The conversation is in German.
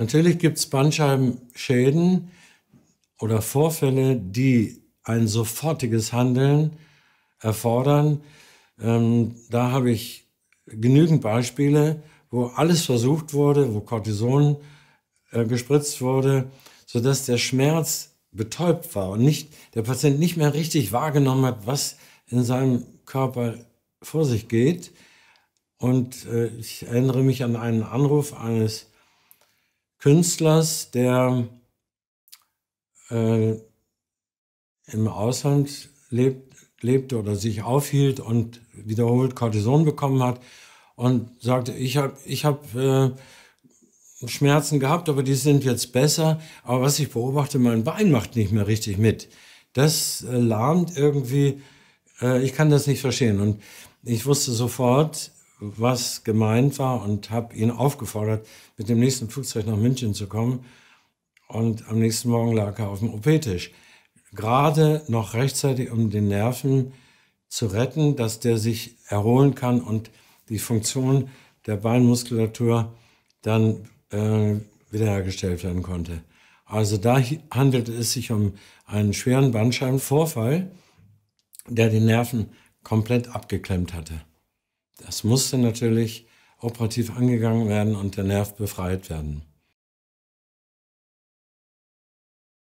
Natürlich gibt es Bandscheibenschäden oder Vorfälle, die ein sofortiges Handeln erfordern. Ähm, da habe ich genügend Beispiele, wo alles versucht wurde, wo Cortison äh, gespritzt wurde, sodass der Schmerz betäubt war und nicht, der Patient nicht mehr richtig wahrgenommen hat, was in seinem Körper vor sich geht. Und äh, ich erinnere mich an einen Anruf eines Künstlers, der äh, im Ausland lebt, lebte oder sich aufhielt und wiederholt Cortison bekommen hat und sagte, ich habe ich hab, äh, Schmerzen gehabt, aber die sind jetzt besser. Aber was ich beobachte, mein Bein macht nicht mehr richtig mit. Das äh, lahmt irgendwie. Äh, ich kann das nicht verstehen. Und ich wusste sofort, was gemeint war und habe ihn aufgefordert, mit dem nächsten Flugzeug nach München zu kommen. Und am nächsten Morgen lag er auf dem OP-Tisch. Gerade noch rechtzeitig, um den Nerven zu retten, dass der sich erholen kann und die Funktion der Beinmuskulatur dann äh, wiederhergestellt werden konnte. Also da handelte es sich um einen schweren Bandscheibenvorfall, der den Nerven komplett abgeklemmt hatte. Das musste natürlich operativ angegangen werden und der Nerv befreit werden.